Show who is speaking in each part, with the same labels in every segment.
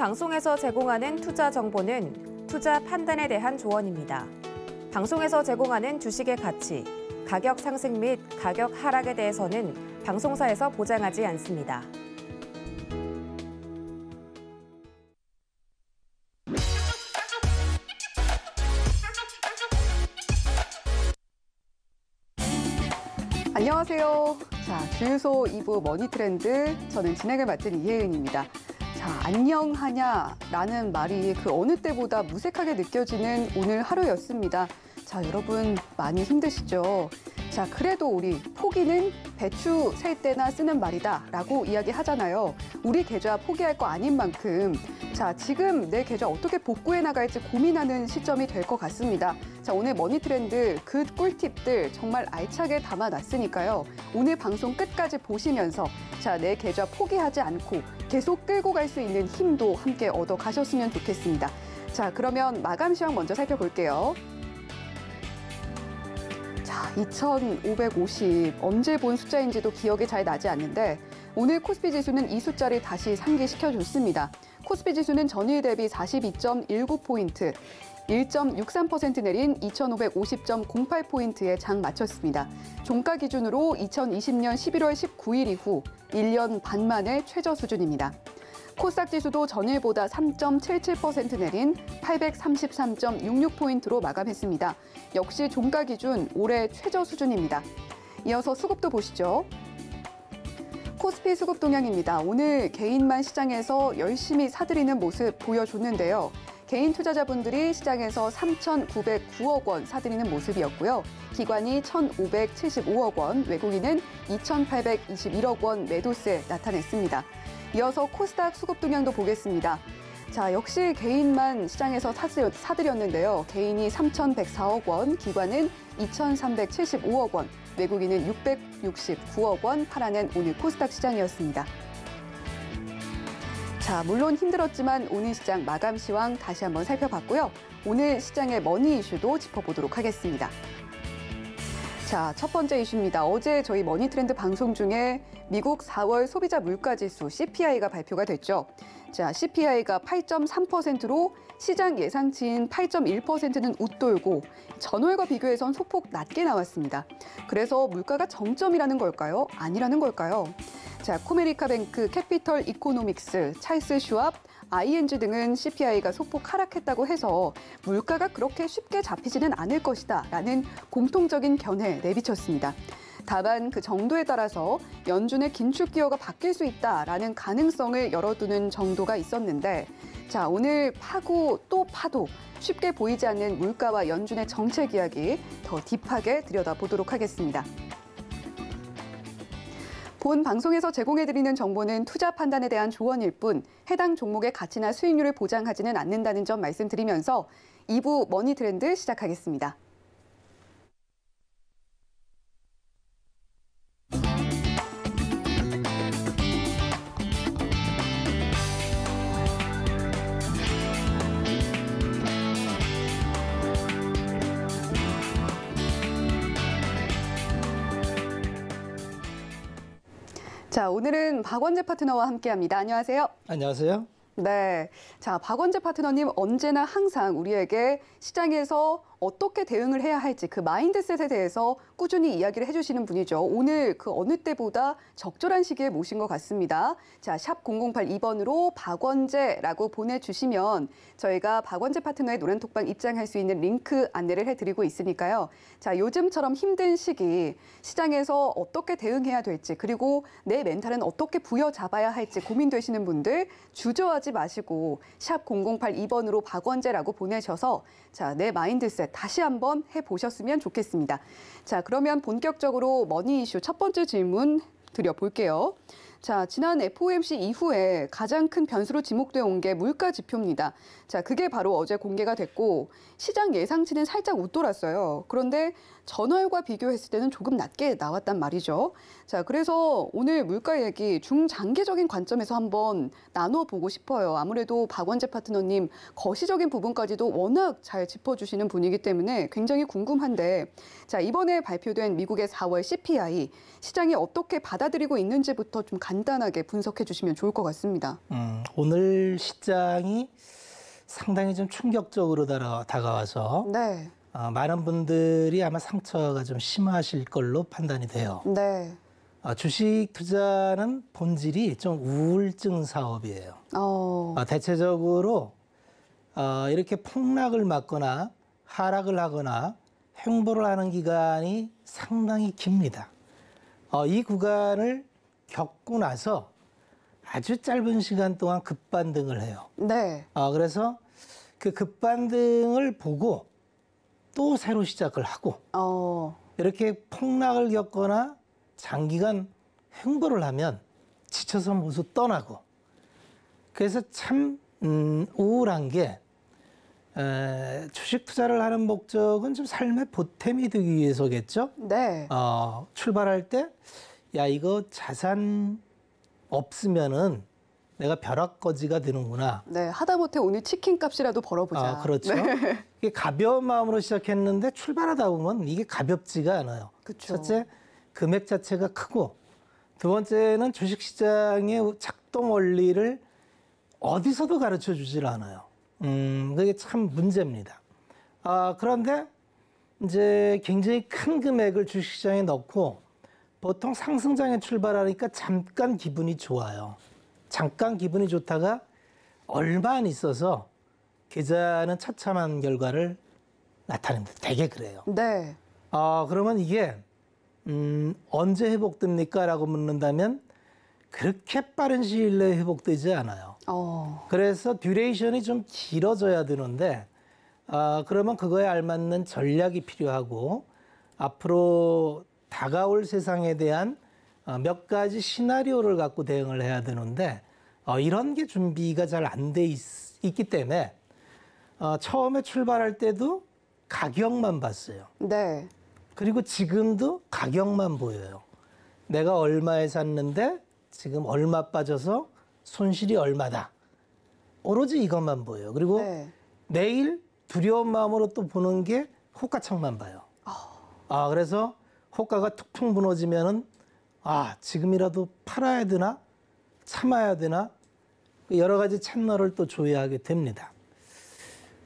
Speaker 1: 방송에서 제공하는 투자 정보는 투자 판단에 대한 조언입니다. 방송에서 제공하는 주식의 가치, 가격 상승 및 가격 하락에 대해서는 방송사에서 보장하지 않습니다. 안녕하세요. 자, 주유소 2부 머니 트렌드. 저는 진행을 맡은 이혜은입니다. 자, 안녕하냐라는 말이 그 어느 때보다 무색하게 느껴지는 오늘 하루였습니다. 자, 여러분 많이 힘드시죠? 자, 그래도 우리 포기는 배추 셀 때나 쓰는 말이다 라고 이야기하잖아요. 우리 계좌 포기할 거 아닌 만큼 자, 지금 내 계좌 어떻게 복구해 나갈지 고민하는 시점이 될 것 같습니다. 자, 오늘 머니 트렌드 그 꿀팁들 정말 알차게 담아놨으니까요. 오늘 방송 끝까지 보시면서 자, 내 계좌 포기하지 않고 계속 끌고 갈 수 있는 힘도 함께 얻어 가셨으면 좋겠습니다. 자, 그러면 마감 시황 먼저 살펴볼게요. 자, 2,550 언제 본 숫자인지도 기억이 잘 나지 않는데 오늘 코스피 지수는 이 숫자를 다시 상기시켜줬습니다. 코스피 지수는 전일 대비 42.19포인트, 1.63% 내린 2,550.08포인트에 장 마쳤습니다. 종가 기준으로 2020년 11월 19일 이후 1년 반 만에 최저 수준입니다. 코스닥 지수도 전일보다 3.77% 내린 833.66포인트로 마감했습니다. 역시 종가 기준 올해 최저 수준입니다. 이어서 수급도 보시죠. 코스피 수급 동향입니다. 오늘 개인만 시장에서 열심히 사들이는 모습 보여줬는데요. 개인 투자자분들이 시장에서 3,909억 원 사들이는 모습이었고요. 기관이 1,575억 원, 외국인은 2,821억 원 매도세 나타냈습니다. 이어서 코스닥 수급 동향도 보겠습니다. 자, 역시 개인만 시장에서 사들였는데요. 개인이 3,104억 원, 기관은 2,375억 원, 외국인은 669억 원 팔아낸 오늘 코스닥 시장이었습니다. 자, 물론 힘들었지만 오늘 시장 마감 시황 다시 한번 살펴봤고요. 오늘 시장의 머니 이슈도 짚어보도록 하겠습니다. 자, 첫 번째 이슈입니다. 어제 저희 머니트렌드 방송 중에 미국 4월 소비자 물가지수 CPI가 발표가 됐죠. 자, CPI가 8.3%로 시장 예상치인 8.1%는 웃돌고 전월과 비교해선 소폭 낮게 나왔습니다. 그래서 물가가 정점이라는 걸까요? 아니라는 걸까요? 자, 코메리카뱅크, 캐피털 이코노믹스, 찰스 슈압, ING 등은 CPI가 소폭 하락했다고 해서 물가가 그렇게 쉽게 잡히지는 않을 것이다 라는 공통적인 견해 내비쳤습니다. 다만 그 정도에 따라서 연준의 긴축 기여가 바뀔 수 있다라는 가능성을 열어두는 정도가 있었는데 자 오늘 파고 또 파도 쉽게 보이지 않는 물가와 연준의 정책 이야기 더 딥하게 들여다보도록 하겠습니다. 본 방송에서 제공해드리는 정보는 투자 판단에 대한 조언일 뿐 해당 종목의 가치나 수익률을 보장하지는 않는다는 점 말씀드리면서 2부 머니 트렌드 시작하겠습니다. 자, 오늘은 박원재 파트너와 함께합니다. 안녕하세요. 안녕하세요. 네. 자, 박원재 파트너님 언제나 항상 우리에게 시장에서 어떻게 대응을 해야 할지 그 마인드셋에 대해서 꾸준히 이야기를 해주시는 분이죠. 오늘 그 어느 때보다 적절한 시기에 모신 것 같습니다. 자, 샵 0082번으로 박원재라고 보내주시면 저희가 박원재 파트너의 노란톡방 입장할 수 있는 링크 안내를 해드리고 있으니까요. 자, 요즘처럼 힘든 시기 시장에서 어떻게 대응해야 될지 그리고 내 멘탈은 어떻게 부여잡아야 할지 고민되시는 분들 주저하지 마시고 샵 0082번으로 박원재라고 보내셔서 자, 내 마인드셋 다시 한번 해보셨으면 좋겠습니다. 자, 그러면 본격적으로 머니 이슈 첫 번째 질문 드려볼게요. 자, 지난 FOMC 이후에 가장 큰 변수로 지목되어 온 게 물가 지표입니다. 자, 그게 바로 어제 공개가 됐고 시장 예상치는 살짝 웃돌았어요. 그런데 전월과 비교했을 때는 조금 낮게 나왔단 말이죠. 자, 그래서 오늘 물가 얘기 중장기적인 관점에서 한번 나눠보고 싶어요. 아무래도 박원재 파트너님 거시적인 부분까지도 워낙 잘 짚어주시는 분이기 때문에 굉장히 궁금한데 자, 이번에 발표된 미국의 4월 CPI 시장이 어떻게 받아들이고 있는지부터 좀 간단하게 분석해 주시면 좋을 것 같습니다.
Speaker 2: 음, 오늘 시장이 상당히 좀 충격적으로 다가와서 네. 어, 많은 분들이 아마 상처가 좀 심하실 걸로 판단이 돼요. 네. 어, 주식 투자는 본질이 좀 우울증 사업이에요.
Speaker 1: 어... 어
Speaker 2: 대체적으로 어, 이렇게 폭락을 맞거나 하락을 하거나 횡보를 하는 기간이 상당히 깁니다. 어, 이 구간을 겪고 나서 아주 짧은 시간 동안 급반등을 해요. 네. 아, 그래서 그 급반등을 보고 또 새로 시작을 하고 어. 이렇게 폭락을 겪거나 장기간 행보를 하면 지쳐서 모두 떠나고 그래서 참 음, 우울한 게 에, 주식 투자를 하는 목적은 좀 삶의 보탬이 되기 위해서겠죠.
Speaker 1: 네. 어,
Speaker 2: 출발할 때야 이거 자산 없으면은 내가 벼락거지가 되는구나.
Speaker 1: 네, 하다못해 오늘 치킨값이라도 벌어보자. 아, 그렇죠. 네.
Speaker 2: 이게 가벼운 마음으로 시작했는데 출발하다 보면 이게 가볍지가 않아요. 그쵸. 첫째, 금액 자체가 크고 두 번째는 주식시장의 작동 원리를 어디서도 가르쳐 주질 않아요. 음, 그게 참 문제입니다. 아, 그런데 이제 굉장히 큰 금액을 주식시장에 넣고 보통 상승장에 출발하니까 잠깐 기분이 좋아요. 잠깐 기분이 좋다가 얼마 안 있어서 계좌는 차참한 결과를 나타냅니다. 되게 그래요. 네. 아, 그러면 이게 음, 언제 회복됩니까? 라고 묻는다면 그렇게 빠른 시일 내에 회복되지 않아요.
Speaker 1: 어.
Speaker 2: 그래서 듀레이션이 좀 길어져야 되는데 아, 그러면 그거에 알맞는 전략이 필요하고 앞으로 다가올 세상에 대한 어, 몇 가지 시나리오를 갖고 대응을 해야 되는데 어, 이런 게 준비가 잘 안 돼 있기 때문에 어, 처음에 출발할 때도 가격만 봤어요. 네. 그리고 지금도 가격만 보여요. 내가 얼마에 샀는데 지금 얼마 빠져서 손실이 얼마다. 오로지 이것만 보여요. 그리고 네. 내일 두려운 마음으로 또 보는 게 호가창만 봐요. 아, 아 그래서 호가가 툭툭 무너지면은 아 지금이라도 팔아야 되나 참아야 되나 그 여러 가지 채널을 또 조회하게 됩니다.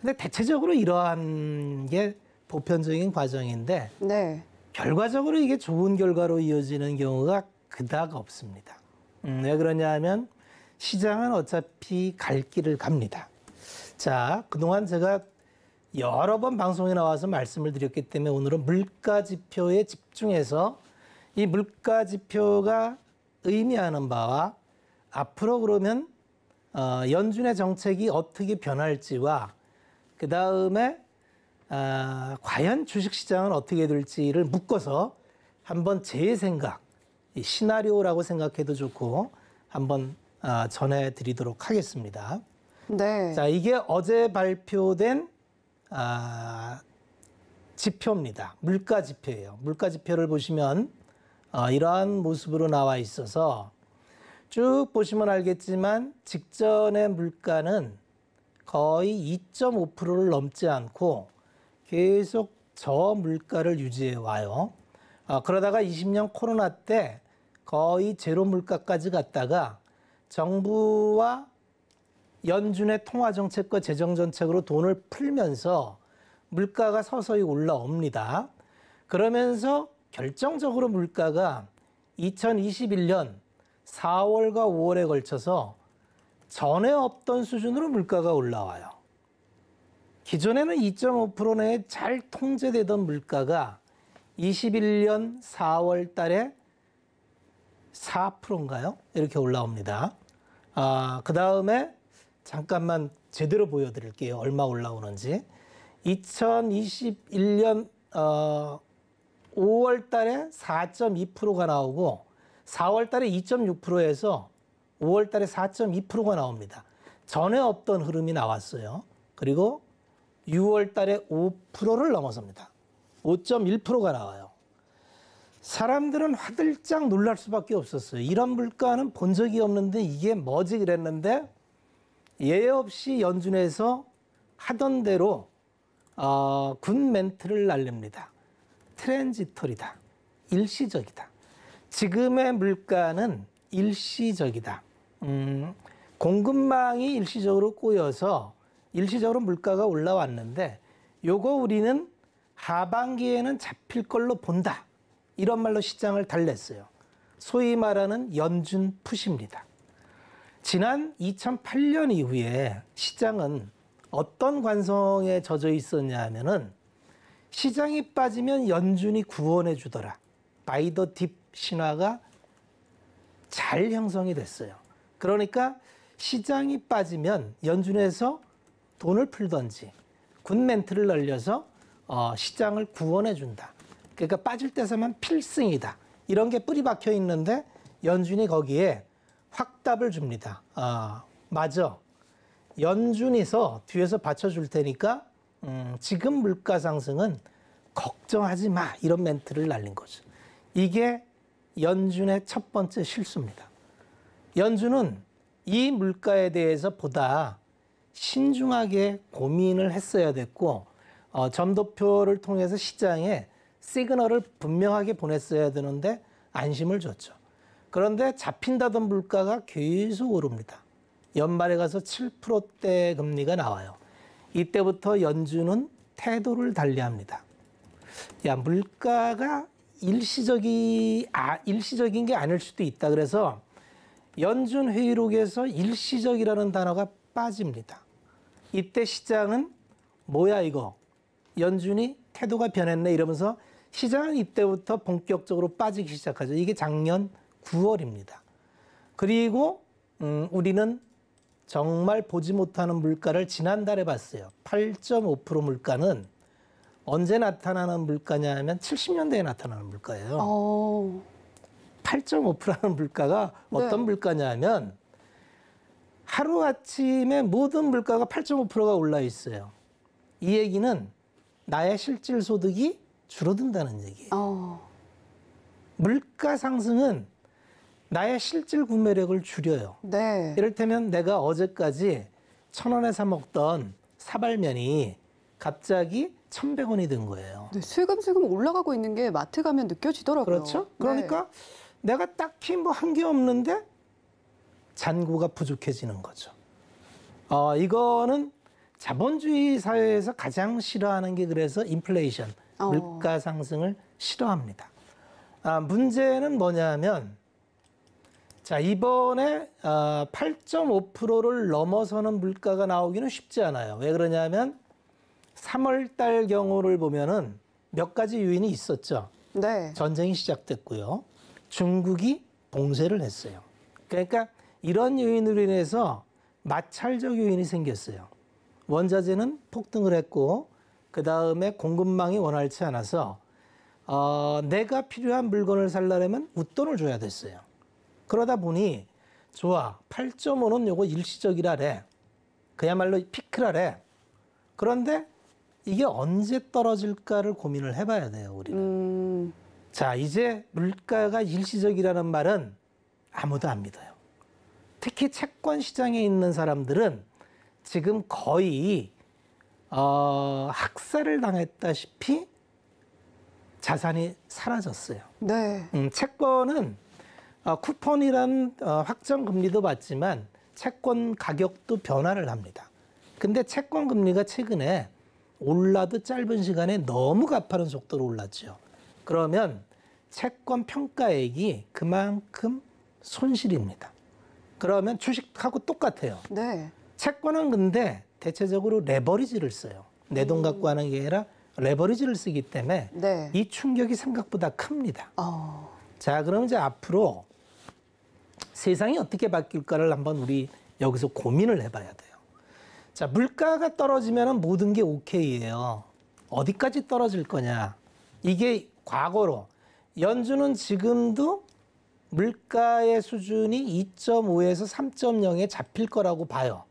Speaker 2: 근데 대체적으로 이러한 게 보편적인 과정인데 네. 결과적으로 이게 좋은 결과로 이어지는 경우가 그닥 없습니다. 음, 왜 그러냐 하면 시장은 어차피 갈 길을 갑니다. 자, 그동안 제가 여러 번 방송에 나와서 말씀을 드렸기 때문에 오늘은 물가 지표에 집중해서 이 물가 지표가 의미하는 바와 앞으로 그러면 어, 연준의 정책이 어떻게 변할지와 그 다음에 어, 과연 주식시장은 어떻게 될지를 묶어서 한번 제 생각, 이 시나리오라고 생각해도 좋고 한번 어, 전해드리도록 하겠습니다. 네. 자 이게 어제 발표된 아, 지표입니다. 물가 지표예요. 물가 지표를 보시면 어, 이러한 모습으로 나와 있어서 쭉 보시면 알겠지만 직전의 물가는 거의 2.5%를 넘지 않고 계속 저 물가를 유지해 와요. 어, 그러다가 20년 코로나 때 거의 제로 물가까지 갔다가 정부와 연준의 통화 정책과 재정 정책으로 돈을 풀면서 물가가 서서히 올라옵니다. 그러면서 결정적으로 물가가 2021년 4월과 5월에 걸쳐서 전에 없던 수준으로 물가가 올라와요. 기존에는 2.5% 내에 잘 통제되던 물가가 21년 4월 달에 4%인가요? 이렇게 올라옵니다. 아, 그 다음에 잠깐만 제대로 보여드릴게요. 얼마 올라오는지. 2021년 어, 5월 달에 4.2%가 나오고 4월 달에 2.6%에서 5월 달에 4.2%가 나옵니다. 전에 없던 흐름이 나왔어요. 그리고 6월 달에 5%를 넘어섭니다. 5.1%가 나와요. 사람들은 화들짝 놀랄 수밖에 없었어요. 이런 물가는 본 적이 없는데 이게 뭐지 그랬는데 예외 없이 연준에서 하던 대로 어, 군 멘트를 날립니다. 트랜지토리다. 일시적이다. 지금의 물가는 일시적이다. 음, 공급망이 일시적으로 꼬여서 일시적으로 물가가 올라왔는데 요거 우리는 하반기에는 잡힐 걸로 본다. 이런 말로 시장을 달랬어요. 소위 말하는 연준 푸시입니다. 지난 2008년 이후에 시장은 어떤 관성에 젖어 있었냐 하면은 시장이 빠지면 연준이 구원해 주더라. 바이더 딥 신화가 잘 형성이 됐어요. 그러니까 시장이 빠지면 연준에서 돈을 풀던지 군 멘트를 날려서 어, 시장을 구원해 준다. 그러니까 빠질 때서만 필승이다. 이런 게 뿌리 박혀 있는데 연준이 거기에 확답을 줍니다. 아, 맞아. 연준이서 뒤에서 받쳐줄 테니까 음, 지금 물가 상승은 걱정하지 마 이런 멘트를 날린 거죠. 이게 연준의 첫 번째 실수입니다. 연준은 이 물가에 대해서 보다 신중하게 고민을 했어야 됐고 어, 점도표를 통해서 시장에 시그널을 분명하게 보냈어야 되는데 안심을 줬죠. 그런데 잡힌다던 물가가 계속 오릅니다. 연말에 가서 7%대 금리가 나와요. 이때부터 연준은 태도를 달리합니다. 야, 물가가 일시적이 아, 일시적인 게 아닐 수도 있다. 그래서 연준 회의록에서 일시적이라는 단어가 빠집니다. 이때 시장은 뭐야 이거? 연준이 태도가 변했네 이러면서 시장은 이때부터 본격적으로 빠지기 시작하죠. 이게 작년 9월입니다. 그리고 음, 우리는 정말 보지 못하는 물가를 지난달에 봤어요. 8.5% 물가는 언제 나타나는 물가냐 하면 70년대에 나타나는 물가예요. 8 5하는 물가가 네. 어떤 네. 물가냐 하면 하루아침에 모든 물가가 8.5%가 올라 있어요. 이 얘기는 나의 실질 소득이 줄어든다는 얘기예요. 오. 어. 물가 상승은 나의 실질 구매력을 줄여요. 네. 이를테면 내가 어제까지 천 원에 사 먹던 사발면이 갑자기 천백 원이된 거예요.
Speaker 1: 네, 슬금슬금 올라가고 있는 게 마트 가면 느껴지더라고요. 그렇죠? 네. 그러니까
Speaker 2: 네. 내가 딱히 뭐 한 게 없는데 잔고가 부족해지는 거죠. 어, 이거는 자본주의 사회에서 가장 싫어하는 게 그래서 인플레이션, 어. 물가 상승을 싫어합니다. 아, 문제는 뭐냐면 자, 이번에 8.5%를 어, 넘어서는 물가가 나오기는 쉽지 않아요. 왜 그러냐면 3월 달 경우를 보면은 몇 가지 요인이 있었죠. 네. 전쟁이 시작됐고요. 중국이 봉쇄를 했어요. 그러니까 이런 요인으로 인해서 마찰적 요인이 생겼어요. 원자재는 폭등을 했고 그 다음에 공급망이 원활치 않아서 어, 내가 필요한 물건을 살려면 웃돈을 줘야 됐어요. 그러다 보니 좋아 8.5는 요거 일시적이라래. 그야말로 피크라래. 그런데 이게 언제 떨어질까를 고민을 해봐야 돼요 우리는. 음... 자 이제 물가가 일시적이라는 말은 아무도 안 믿어요. 특히 채권 시장에 있는 사람들은 지금 거의 어, 학살을 당했다시피 자산이 사라졌어요. 네. 음, 채권은 아, 쿠폰이란 어, 확정 금리도 받지만 채권 가격도 변화를 합니다. 근데 채권 금리가 최근에 올라도 짧은 시간에 너무 가파른 속도로 올랐죠. 그러면 채권 평가액이 그만큼 손실입니다. 그러면 주식하고 똑같아요. 네. 채권은 근데 대체적으로 레버리지를 써요. 내돈 음. 갖고 하는 게 아니라 레버리지를 쓰기 때문에 네. 이 충격이 생각보다 큽니다. 어. 자, 그럼 이제 앞으로 세상이 어떻게 바뀔까를 한번 우리 여기서 고민을 해봐야 돼요. 자, 물가가 떨어지면 모든 게 오케이예요. 어디까지 떨어질 거냐. 이게 과거로. 연준은 지금도 물가의 수준이 2.5에서 3.0에 잡힐 거라고 봐요.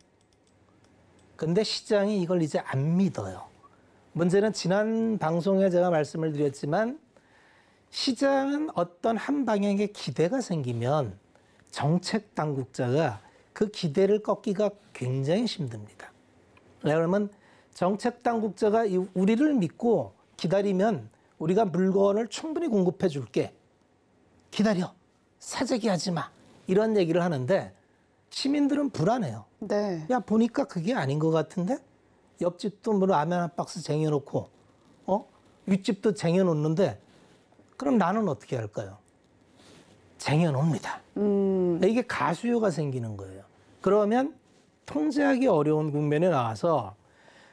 Speaker 2: 근데 시장이 이걸 이제 안 믿어요. 문제는 지난 방송에 제가 말씀을 드렸지만 시장은 어떤 한 방향의 기대가 생기면 정책 당국자가 그 기대를 꺾기가 굉장히 힘듭니다. 왜냐하면 네, 정책 당국자가 우리를 믿고 기다리면 우리가 물건을 충분히 공급해 줄게. 기다려. 사재기 하지 마. 이런 얘기를 하는데 시민들은 불안해요. 네. 야, 보니까 그게 아닌 것 같은데? 옆집도 뭐 라면 한 박스 쟁여놓고, 어? 윗집도 쟁여놓는데, 그럼 나는 어떻게 할까요? 쟁여놉니다 음. 이게 가수요가 생기는 거예요. 그러면 통제하기 어려운 국면에 나와서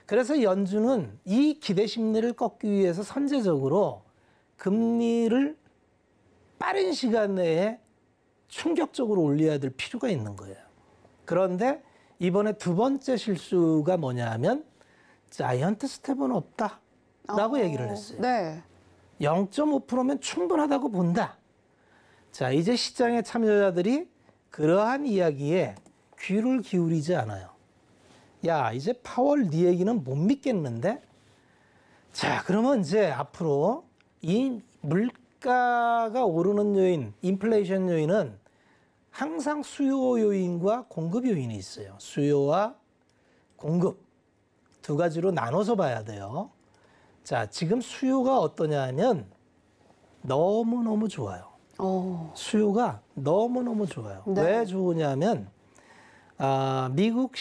Speaker 2: 그래서 연준은 이 기대 심리를 꺾기 위해서 선제적으로 금리를 빠른 시간 내에 충격적으로 올려야 될 필요가 있는 거예요. 그런데 이번에 두 번째 실수가 뭐냐 하면 자이언트 스텝은 없다라고 어, 얘기를 했어요. 네. 0.5%면 충분하다고 본다. 자, 이제 시장의 참여자들이 그러한 이야기에 귀를 기울이지 않아요. 야, 이제 파월 네 얘기는 못 믿겠는데? 자, 그러면 이제 앞으로 이 물가가 오르는 요인, 인플레이션 요인은 항상 수요 요인과 공급 요인이 있어요. 수요와 공급 두 가지로 나눠서 봐야 돼요. 자, 지금 수요가 어떠냐 하면 너무너무 좋아요. 오. 어. 수요가 너무너무 좋아요. 네. 왜 좋으냐면 아, 미국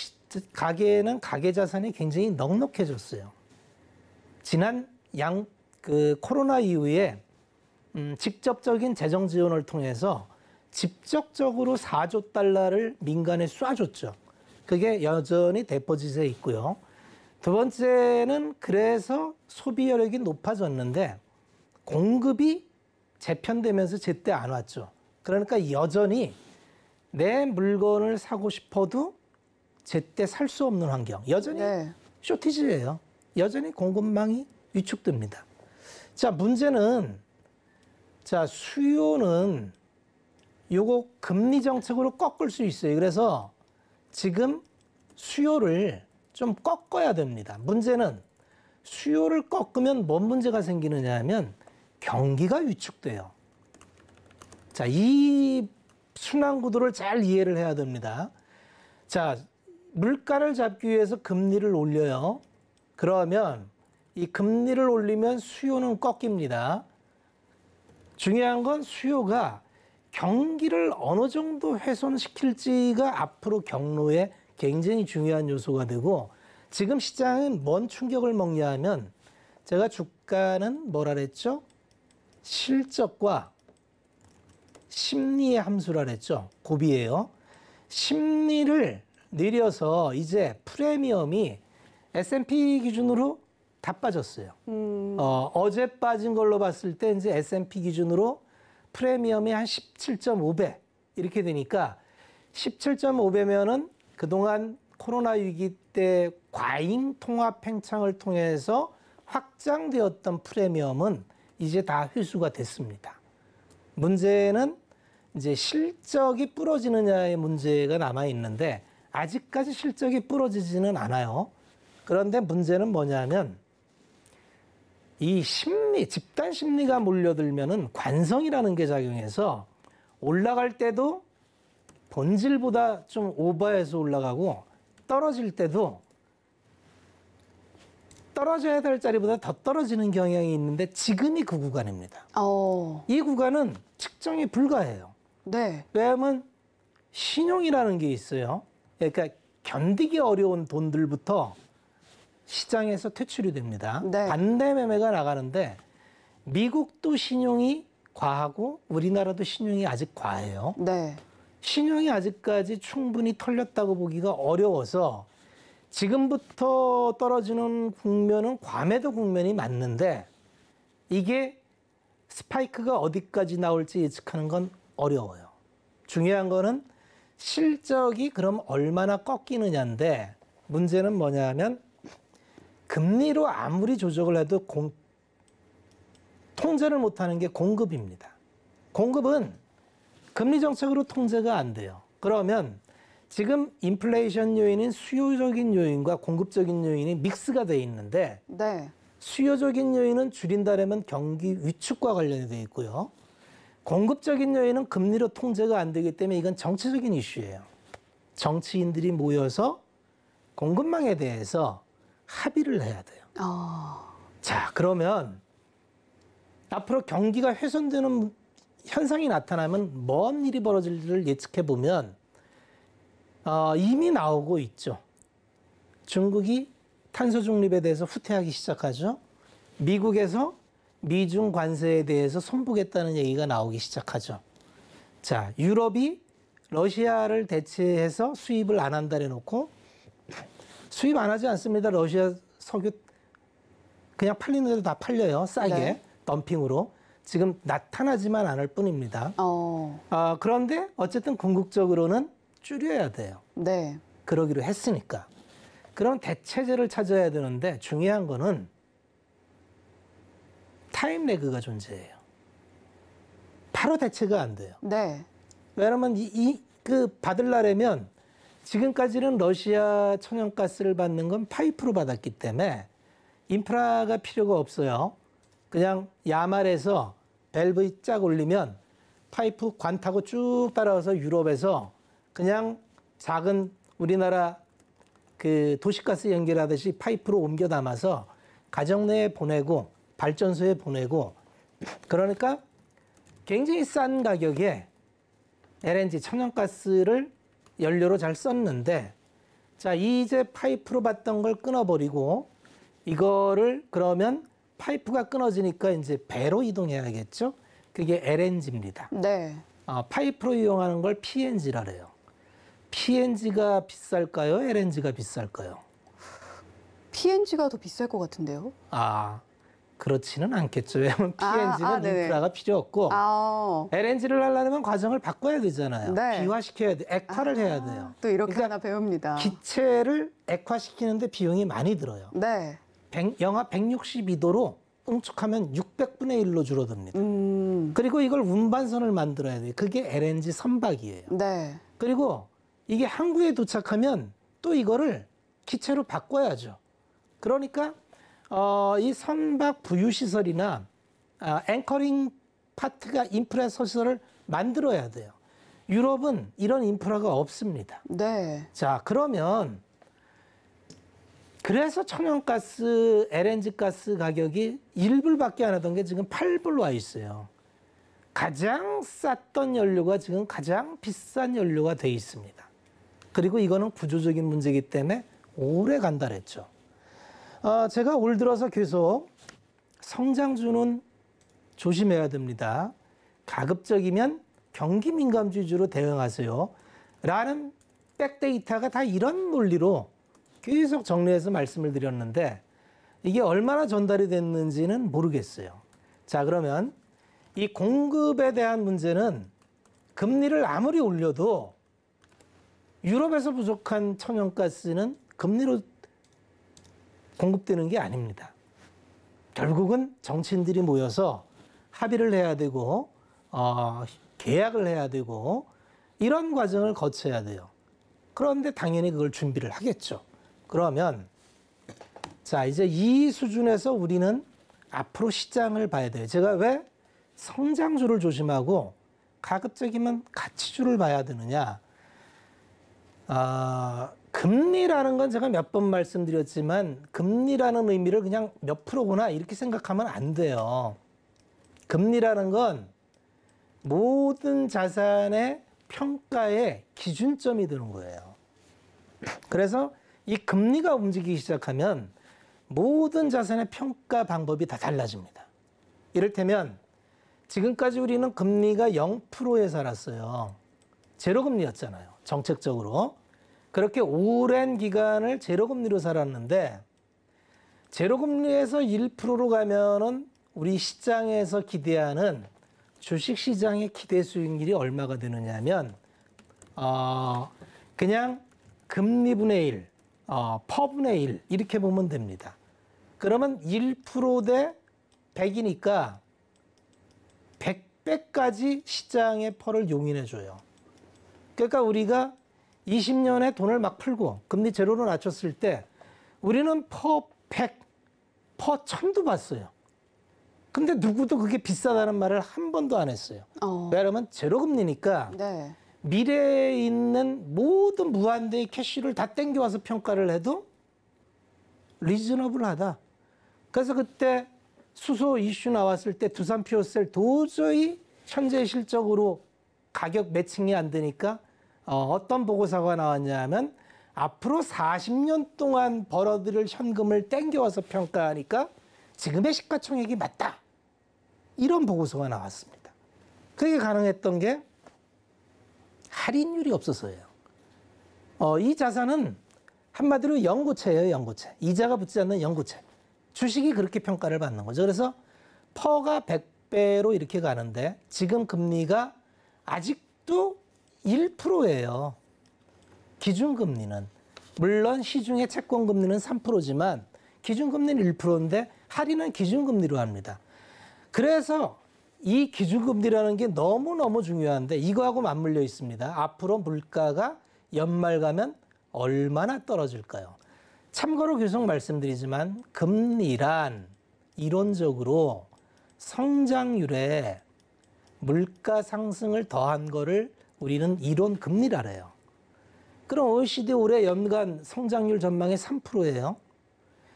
Speaker 2: 가계는 가계 자산이 굉장히 넉넉해졌어요. 지난 양 그 코로나 이후에 음, 직접적인 재정 지원을 통해서 직접적으로 4조 달러를 민간에 쏴줬죠. 그게 여전히 대포짓에 있고요. 두 번째는 그래서 소비 여력이 높아졌는데 공급이 재편되면서 제때 안 왔죠. 그러니까 여전히 내 물건을 사고 싶어도 제때 살 수 없는 환경. 여전히 네. 쇼티지예요. 여전히 공급망이 위축됩니다. 자, 문제는 자, 수요는 요거 금리 정책으로 꺾을 수 있어요. 그래서 지금 수요를 좀 꺾어야 됩니다. 문제는 수요를 꺾으면 뭔 문제가 생기느냐 하면 경기가 위축돼요. 자, 이 순환 구도를 잘 이해를 해야 됩니다. 자, 물가를 잡기 위해서 금리를 올려요. 그러면 이 금리를 올리면 수요는 꺾입니다. 중요한 건 수요가 경기를 어느 정도 훼손시킬지가 앞으로 경로에 굉장히 중요한 요소가 되고 지금 시장은 뭔 충격을 먹냐 하면 제가 주가는 뭐라 그랬죠? 실적과 심리의 함수라 그랬죠. 곱이에요. 심리를 내려서 이제 프리미엄이 S&P 기준으로 다 빠졌어요. 음. 어, 어제 빠진 걸로 봤을 때 이제 S&P 기준으로 프리미엄이 한 17.5배 이렇게 되니까 17.5배면은 그동안 코로나 위기 때 과잉 통합 팽창을 통해서 확장되었던 프리미엄은 이제 다 회수가 됐습니다. 문제는 이제 실적이 부러지느냐의 문제가 남아 있는데 아직까지 실적이 부러지지는 않아요. 그런데 문제는 뭐냐면 이 심리, 집단 심리가 몰려들면은 관성이라는 게 작용해서 올라갈 때도 본질보다 좀 오버해서 올라가고 떨어질 때도 떨어져야 될 자리보다 더 떨어지는 경향이 있는데 지금이 그 구간입니다. 오. 어. 이 구간은 측정이 불가해요. 네. 왜냐하면 신용이라는 게 있어요. 그러니까 견디기 어려운 돈들부터 시장에서 퇴출이 됩니다. 네. 반대 매매가 나가는데 미국도 신용이 과하고 우리나라도 신용이 아직 과해요. 네. 신용이 아직까지 충분히 털렸다고 보기가 어려워서 지금부터 떨어지는 국면은 과에도 국면이 맞는데 이게 스파이크가 어디까지 나올지 예측하는 건 어려워요. 중요한 거는 실적이 그럼 얼마나 꺾이느냐인데 문제는 뭐냐면 하 금리로 아무리 조정을 해도 공, 통제를 못하는 게 공급입니다. 공급은 금리 정책으로 통제가 안 돼요. 그러면 지금 인플레이션 요인인 수요적인 요인과 공급적인 요인이 믹스가 돼 있는데 네. 수요적인 요인은 줄인다라면 경기 위축과 관련이 돼 있고요. 공급적인 요인은 금리로 통제가 안 되기 때문에 이건 정치적인 이슈예요. 정치인들이 모여서 공급망에 대해서 합의를 해야 돼요.
Speaker 1: 어...
Speaker 2: 자, 그러면 앞으로 경기가 훼손되는 현상이 나타나면 먼 일이 벌어질지를 예측해 보면 어, 이미 나오고 있죠. 중국이 탄소 중립에 대해서 후퇴하기 시작하죠. 미국에서 미중 관세에 대해서 손보겠다는 얘기가 나오기 시작하죠. 자, 유럽이 러시아를 대체해서 수입을 안 한다 해놓고 수입 안 하지 않습니다. 러시아 석유 그냥 팔리는 데도 다 팔려요. 싸게 네. 덤핑으로 지금 나타나지만 않을 뿐입니다.
Speaker 1: 어.
Speaker 2: 어, 그런데 어쨌든 궁극적으로는 줄여야 돼요. 네. 그러기로 했으니까. 그런 대체제를 찾아야 되는데 중요한 거는 타임 레그가 존재해요. 바로 대체가 안 돼요. 네. 왜냐하면 이, 이그 받을라려면 지금까지는 러시아 천연가스를 받는 건 파이프로 받았기 때문에 인프라가 필요가 없어요. 그냥 야말에서 밸브 쫙 올리면 파이프 관 타고 쭉 따라와서 유럽에서 그냥 작은 우리나라 그 도시가스 연결하듯이 파이프로 옮겨 담아서 가정 내에 보내고 발전소에 보내고 그러니까 굉장히 싼 가격에 LNG 천연가스를 연료로 잘 썼는데 자 이제 파이프로 봤던 걸 끊어버리고 이거를 그러면 파이프가 끊어지니까 이제 배로 이동해야겠죠. 그게 LNG입니다. 네. 아, 파이프로 이용하는 걸 PNG라 그래요. PNG가 비쌀까요? LNG가 비쌀까요?
Speaker 1: PNG가 더 비쌀 것 같은데요?
Speaker 2: 아, 그렇지는 않겠죠. 왜냐면 PNG는 아, 아, 인프라가 필요 없고 아. LNG를 하려면 과정을 바꿔야 되잖아요. 네. 비화시켜야 돼. 액화를 아, 해야 돼요. 또 이렇게 그러니까 하나 배웁니다. 기체를 액화시키는데 비용이 많이 들어요. 네. 100, 영하 162도로 응축하면 600분의 1로 줄어듭니다. 음. 그리고 이걸 운반선을 만들어야 돼요. 그게 LNG 선박이에요. 네. 그리고 이게 항구에 도착하면 또 이거를 기체로 바꿔야죠. 그러니까 어, 이 선박 부유 시설이나 아, 앵커링 파트가 인프라 시설을 만들어야 돼요. 유럽은 이런 인프라가 없습니다. 네. 자 그러면 그래서 천연가스, LNG 가스 가격이 1불밖에 안 하던 게 지금 8불로 와 있어요. 가장 쌌던 연료가 지금 가장 비싼 연료가 돼 있습니다. 그리고 이거는 구조적인 문제이기 때문에 오래 간다 그랬죠. 아, 제가 올 들어서 계속 성장주는 조심해야 됩니다. 가급적이면 경기 민감주 주로 대응하세요. 라는 백데이터가 다 이런 논리로 계속 정리해서 말씀을 드렸는데 이게 얼마나 전달이 됐는지는 모르겠어요. 자, 그러면 이 공급에 대한 문제는 금리를 아무리 올려도 유럽에서 부족한 천연가스는 금리로 공급되는 게 아닙니다. 결국은 정치인들이 모여서 합의를 해야 되고 어, 계약을 해야 되고 이런 과정을 거쳐야 돼요. 그런데 당연히 그걸 준비를 하겠죠. 그러면 자 이제 이 수준에서 우리는 앞으로 시장을 봐야 돼요. 제가 왜 성장주를 조심하고 가급적이면 가치주를 봐야 되느냐? 아, 금리라는 건 제가 몇 번 말씀드렸지만 금리라는 의미를 그냥 몇 프로구나 이렇게 생각하면 안 돼요. 금리라는 건 모든 자산의 평가의 기준점이 되는 거예요. 그래서 이 금리가 움직이기 시작하면 모든 자산의 평가 방법이 다 달라집니다. 이를테면 지금까지 우리는 금리가 0%에 살았어요. 제로금리였잖아요. 정책적으로. 그렇게 오랜 기간을 제로금리로 살았는데 제로금리에서 1%로 가면은 우리 시장에서 기대하는 주식시장의 기대 수익률이 얼마가 되느냐면 어, 그냥 금리분의 1, 어, 퍼분의 1 이렇게 보면 됩니다. 그러면 1%대 100이니까 100배까지 시장의 퍼를 용인해줘요. 그러니까 우리가 20년에 돈을 막 풀고 금리 제로로 낮췄을 때 우리는 퍼 백, 퍼천도 봤어요. 근데 누구도 그게 비싸다는 말을 한 번도 안 했어요. 어. 왜냐하면 제로금리니까 네. 미래에 있는 모든 무한대의 캐시를 다 땡겨와서 평가를 해도 리즈너블하다. 그래서 그때 수소 이슈 나왔을 때 두산 피오셀 도저히 현재 실적으로 가격 매칭이 안 되니까 어, 떤 보고서가 나왔냐면 앞으로 40년 동안 벌어들일 현금을 땡겨와서 평가하니까 지금의 시가총액이 맞다. 이런 보고서가 나왔습니다. 그게 가능했던 게 할인율이 없어서예요. 어, 이 자산은 한마디로 연고체예요, 연고체. 이자가 붙지 않는 연고체. 주식이 그렇게 평가를 받는 거죠. 그래서 퍼가 100배로 이렇게 가는데 지금 금리가 아직도 1%예요. 기준금리는. 물론 시중의 채권금리는 3%지만 기준금리는 1%인데 할인은 기준금리로 합니다. 그래서 이 기준금리라는 게 너무너무 중요한데 이거하고 맞물려 있습니다. 앞으로 물가가 연말 가면 얼마나 떨어질까요? 참고로 계속 말씀드리지만 금리란 이론적으로 성장률에 물가 상승을 더한 거를 우리는 이론 금리라래요. 그럼 OECD 올해 연간 성장률 전망이 3%예요.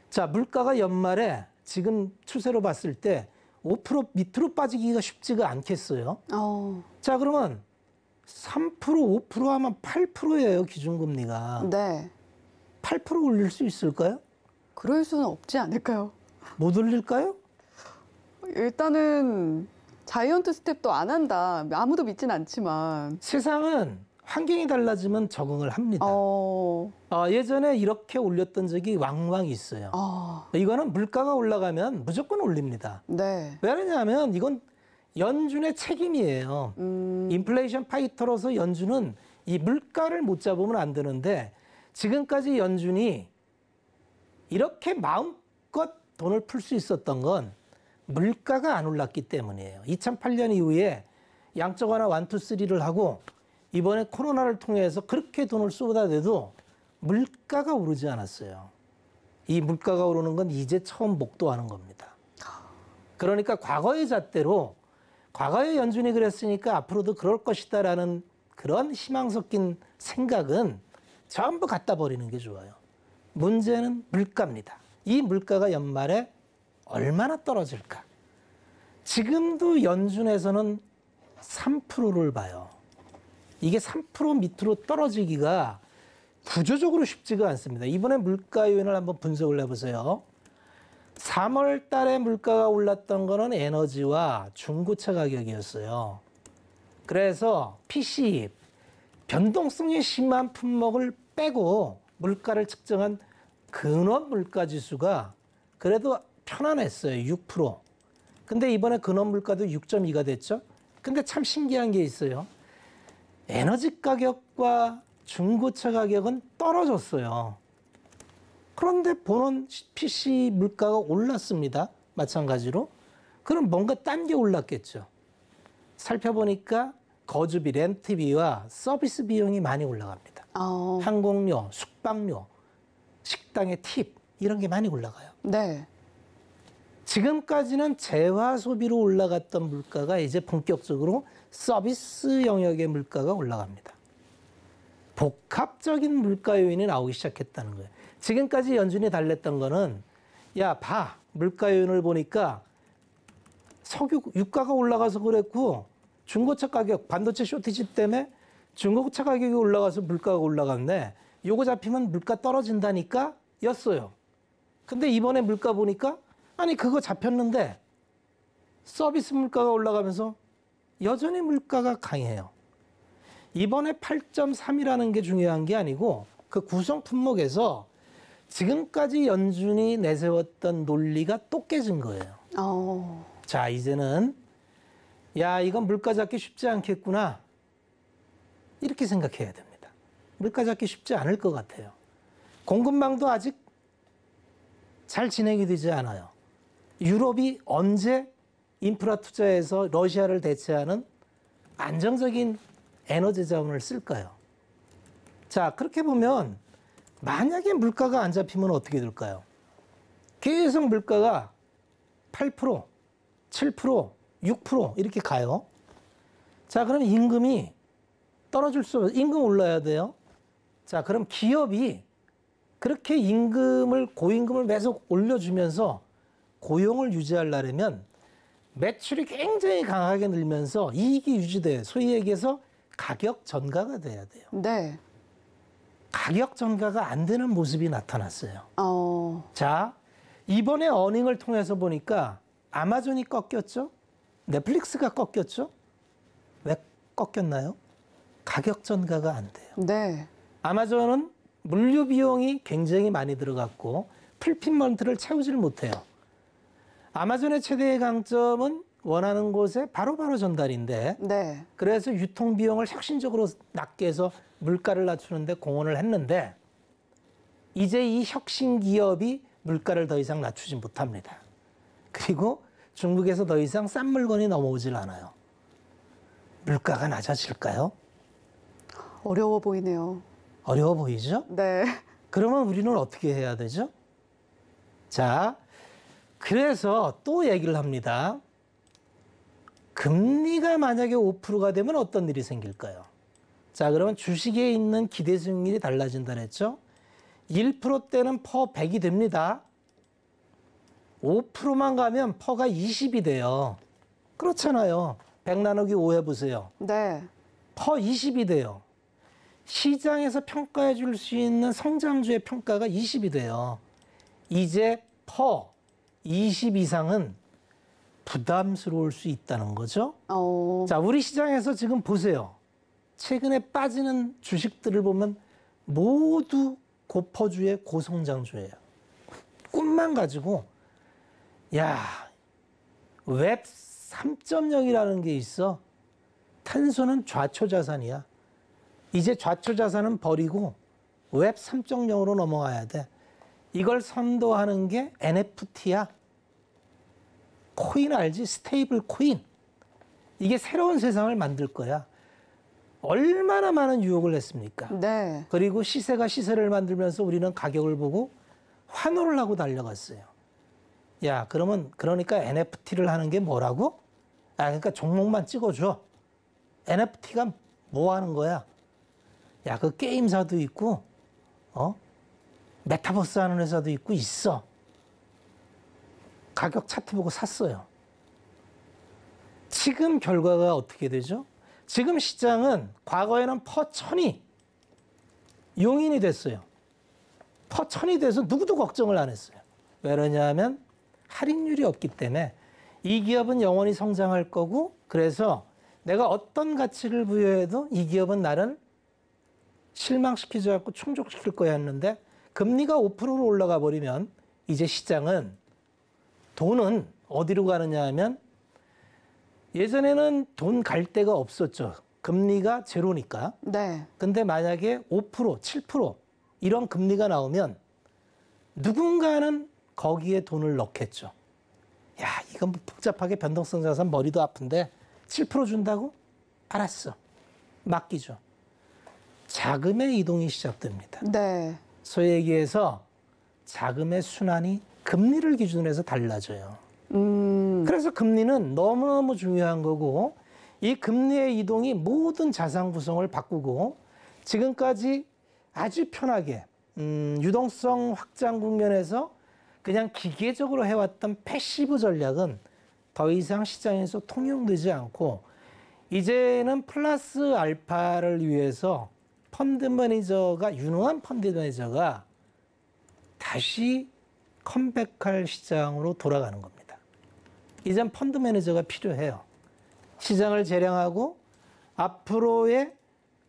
Speaker 2: 자, 물가가 연말에 지금 추세로 봤을 때 5% 밑으로 빠지기가 쉽지가 않겠어요. 어. 자, 그러면 3% 5% 하면 8%예요, 기준금리가. 네. 8%
Speaker 1: 올릴 수 있을까요? 그럴 수는 없지 않을까요? 못 올릴까요? 일단은 자이언트 스텝도 안 한다. 아무도 믿진 않지만.
Speaker 2: 세상은 환경이 달라지면 적응을 합니다. 어... 어, 예전에 이렇게 올렸던 적이 왕왕 있어요. 어... 이거는 물가가 올라가면 무조건 올립니다. 네. 왜냐하면 이건 연준의 책임이에요. 음... 인플레이션 파이터로서 연준은 이 물가를 못 잡으면 안 되는데 지금까지 연준이 이렇게 마음껏 돈을 풀 수 있었던 건 물가가 안 올랐기 때문이에요. 2008년 이후에 양적 완화 완투쓰리를 하고 이번에 코로나를 통해서 그렇게 돈을 쏟아내도 물가가 오르지 않았어요. 이 물가가 오르는 건 이제 처음 목도하는 겁니다. 그러니까 과거의 잣대로 과거의 연준이 그랬으니까 앞으로도 그럴 것이다라는 그런 희망 섞인 생각은 전부 갖다 버리는 게 좋아요. 문제는 물가입니다. 이 물가가 연말에 얼마나 떨어질까? 지금도 연준에서는 3%를 봐요. 이게 3% 밑으로 떨어지기가 구조적으로 쉽지가 않습니다. 이번에 물가 요인을 한번 분석을 해보세요. 3월 달에 물가가 올랐던 거는 에너지와 중고차 가격이었어요. 그래서 PC, 변동성이 심한 품목을 빼고 물가를 측정한 근원 물가 지수가 그래도 편안했어요. 6%. 근데 이번에 근원 물가도 6.2가 됐죠. 근데 참 신기한 게 있어요. 에너지 가격과 중고차 가격은 떨어졌어요. 그런데 본원 PC 물가가 올랐습니다. 마찬가지로. 그럼 뭔가 딴 게 올랐겠죠. 살펴보니까 거주비, 렌트비와 서비스 비용이 많이 올라갑니다. 오. 어. 항공료, 숙박료, 식당의 팁 이런 게 많이 올라가요. 네. 지금까지는 재화 소비로 올라갔던 물가가 이제 본격적으로 서비스 영역의 물가가 올라갑니다. 복합적인 물가 요인이 나오기 시작했다는 거예요. 지금까지 연준이 달랬던 거는 야, 봐. 물가 요인을 보니까 석유 유가가 올라가서 그랬고 중고차 가격 반도체 쇼티지 때문에 중고차 가격이 올라가서 물가가 올라갔네. 요거 잡히면 물가 떨어진다니까 였어요. 근데 이번에 물가 보니까 아니 그거 잡혔는데 서비스 물가가 올라가면서 여전히 물가가 강해요. 이번에 8.3이라는 게 중요한 게 아니고 그 구성 품목에서 지금까지 연준이 내세웠던 논리가 또 깨진 거예요.
Speaker 1: 오. 어.
Speaker 2: 자, 이제는 야, 이건 물가 잡기 쉽지 않겠구나. 이렇게 생각해야 됩니다. 물가 잡기 쉽지 않을 것 같아요. 공급망도 아직 잘 진행이 되지 않아요. 유럽이 언제 인프라 투자에서 러시아를 대체하는 안정적인 에너지 자원을 쓸까요? 자, 그렇게 보면 만약에 물가가 안 잡히면 어떻게 될까요? 계속 물가가 8%, 7%, 6% 이렇게 가요. 자, 그럼 임금이 떨어질 수 임금 올라야 돼요. 자, 그럼 기업이 그렇게 임금을, 고임금을 계속 올려주면서 고용을 유지하려면 매출이 굉장히 강하게 늘면서 이익이 유지돼 소위 얘기해서 가격 전가가 돼야 돼요. 네. 가격 전가가 안 되는 모습이 나타났어요. 어... 자, 이번에 어닝을 통해서 보니까 아마존이 꺾였죠? 넷플릭스가 꺾였죠? 왜 꺾였나요? 가격 전가가 안 돼요. 네. 아마존은 물류 비용이 굉장히 많이 들어갔고 풀핀먼트를 채우질 못해요. 아마존의 최대의 강점은 원하는 곳에 바로바로 바로 전달인데 네. 그래서 유통 비용을 혁신적으로 낮게 해서 물가를 낮추는데 공헌을 했는데 이제 이 혁신 기업이 물가를 더 이상 낮추지 못합니다. 그리고 중국에서 더 이상 싼 물건이 넘어오질 않아요. 물가가 낮아질까요? 어려워 보이네요. 어려워 보이죠? 네. 그러면 우리는 어떻게 해야 되죠? 자, 그래서 또 얘기를 합니다. 금리가 만약에 5%가 되면 어떤 일이 생길까요? 자, 그러면 주식에 있는 기대 수익률이 달라진다 그랬죠? 1때는퍼 100이 됩니다. 5%만 가면 퍼가 20이 돼요. 그렇잖아요. 100 나누기 5 해보세요. 네. 퍼 20이 돼요. 시장에서 평가해 줄 수 있는 성장주의 평가가 20이 돼요. 이제 퍼20 이상은 부담스러울 수 있다는 거죠. 오. 어. 자, 우리 시장에서 지금 보세요. 최근에 빠지는 주식들을 보면 모두 고퍼주의 고성장주예요. 꿈만 가지고 야, 웹 3.0이라는 게 있어. 탄소는 좌초 자산이야. 이제 좌초 자산은 버리고 웹 3.0으로 넘어가야 돼. 이걸 선도하는 게 NFT야. 코인 알지? 스테이블 코인. 이게 새로운 세상을 만들 거야. 얼마나 많은 유혹을 했습니까? 네. 그리고 시세가 시세를 만들면서 우리는 가격을 보고 환호를 하고 달려갔어요. 야, 그러면 그러니까 NFT를 하는 게 뭐라고? 아, 그러니까 종목만 찍어줘. NFT가 뭐 하는 거야? 야, 그 게임사도 있고, 어? 메타버스 하는 회사도 있고 있어. 가격 차트 보고 샀어요. 지금 결과가 어떻게 되죠? 지금 시장은 과거에는 퍼천이 용인이 됐어요. 퍼천이 돼서 누구도 걱정을 안 했어요. 왜 그러냐면 할인율이 없기 때문에 이 기업은 영원히 성장할 거고 그래서 내가 어떤 가치를 부여해도 이 기업은 나를 실망시키지 않고 충족시킬 거였는데 금리가 5%로 올라가 버리면 이제 시장은 돈은 어디로 가느냐 하면 예전에는 돈 갈 데가 없었죠. 금리가 제로니까. 네. 근데 만약에 5%, 7% 이런 금리가 나오면 누군가는 거기에 돈을 넣겠죠. 야, 이건 뭐 복잡하게 변동성 자산 머리도 아픈데 7% 준다고? 알았어. 맡기죠. 자금의 이동이 시작됩니다. 네. 소액에서 자금의 순환이 금리를 기준으로 해서 달라져요. 음. 그래서 금리는 너무너무 중요한 거고 이 금리의 이동이 모든 자산 구성을 바꾸고 지금까지 아주 편하게 음, 유동성 확장 국면에서 그냥 기계적으로 해왔던 패시브 전략은 더 이상 시장에서 통용되지 않고 이제는 플러스 알파를 위해서 펀드 매니저가 유능한 펀드 매니저가 다시 컴백할 시장으로 돌아가는 겁니다. 이젠 펀드 매니저가 필요해요. 시장을 재량하고 앞으로의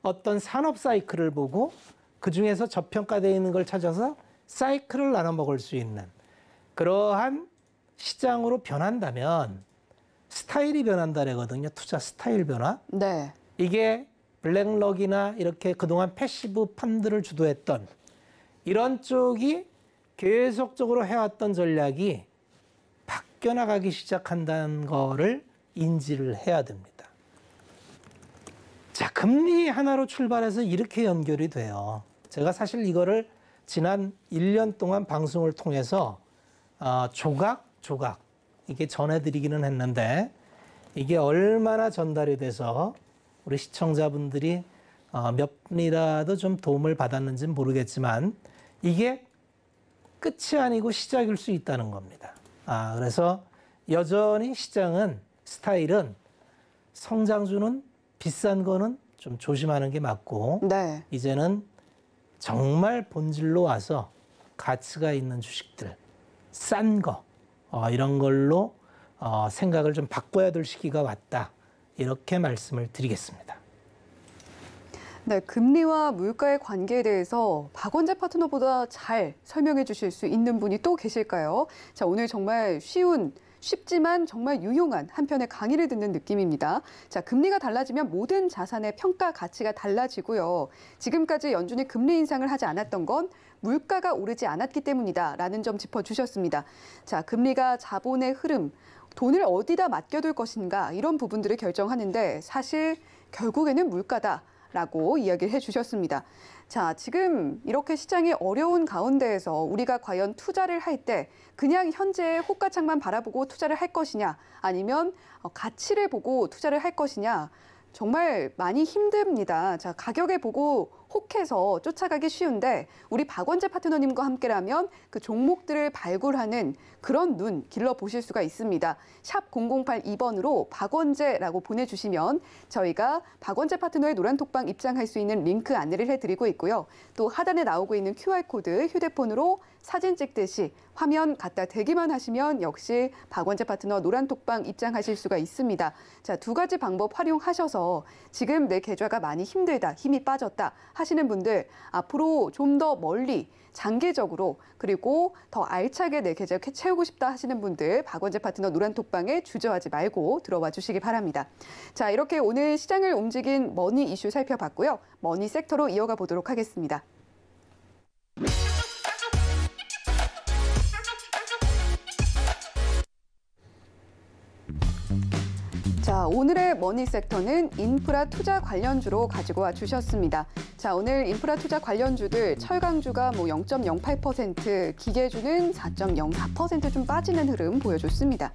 Speaker 2: 어떤 산업 사이클을 보고 그중에서 저평가되어 있는 걸 찾아서 사이클을 나눠 먹을 수 있는 그러한 시장으로 변한다면 스타일이 변한다래거든요. 투자 스타일 변화. 네. 이게 블랙럭이나 이렇게 그동안 패시브 펀드를 주도했던 이런 쪽이 계속적으로 해왔던 전략이 바뀌어나가기 시작한다는 거를 인지를 해야 됩니다. 자, 금리 하나로 출발해서 이렇게 연결이 돼요. 제가 사실 이거를 지난 1년 동안 방송을 통해서 어, 조각, 조각 이게 전해드리기는 했는데 이게 얼마나 전달이 돼서 우리 시청자분들이 어, 몇 분이라도 좀 도움을 받았는지는 모르겠지만 이게 끝이 아니고 시작일 수 있다는 겁니다. 아, 그래서 여전히 시장은 스타일은 성장주는 비싼 거는 좀 조심하는 게 맞고 네. 이제는 정말 본질로 와서 가치가 있는 주식들 싼거 어, 이런 걸로 어, 생각을 좀 바꿔야 될 시기가 왔다. 이렇게 말씀을 드리겠습니다.
Speaker 1: 네, 금리와 물가의 관계에 대해서 박원재 파트너보다 잘 설명해 주실 수 있는 분이 또 계실까요? 자, 오늘 정말 쉬운 쉽지만 정말 유용한 한편의 강의를 듣는 느낌입니다. 자, 금리가 달라지면 모든 자산의 평가 가치가 달라지고요. 지금까지 연준이 금리 인상을 하지 않았던 건 물가가 오르지 않았기 때문이다라는 점 짚어 주셨습니다. 자, 금리가 자본의 흐름, 돈을 어디다 맡겨둘 것인가 이런 부분들을 결정하는데 사실 결국에는 물가다라고 이야기를 해주셨습니다. 자, 지금 이렇게 시장이 어려운 가운데에서 우리가 과연 투자를 할 때 그냥 현재의 호가창만 바라보고 투자를 할 것이냐 아니면 어, 가치를 보고 투자를 할 것이냐 정말 많이 힘듭니다. 자, 가격에 보고 혹해서 쫓아가기 쉬운데 우리 박원재 파트너님과 함께라면 그 종목들을 발굴하는 그런 눈 길러보실 수가 있습니다. 샵 0082번으로 박원재라고 보내주시면 저희가 박원재 파트너의 노란톡방 입장할 수 있는 링크 안내를 해드리고 있고요. 또 하단에 나오고 있는 QR코드 휴대폰으로 사진 찍듯이 화면 갖다 대기만 하시면 역시 박원재 파트너 노란톡방 입장하실 수가 있습니다. 자, 두 가지 방법 활용하셔서 지금 내 계좌가 많이 힘들다, 힘이 빠졌다 하시는 분들 앞으로 좀 더 멀리 장기적으로 그리고 더 알차게 내 계좌 채우고 싶다 하시는 분들 박원재 파트너 노란톡방에 주저하지 말고 들어와 주시기 바랍니다. 자 이렇게 오늘 시장을 움직인 머니 이슈 살펴봤고요. 머니 섹터로 이어가 보도록 하겠습니다. 자, 오늘의 머니 섹터는 인프라 투자 관련주로 가지고 와 주셨습니다. 자, 오늘 인프라 투자 관련주들 철강주가 뭐 0.08%, 기계주는 4.04%좀 빠지는 흐름 보여줬습니다.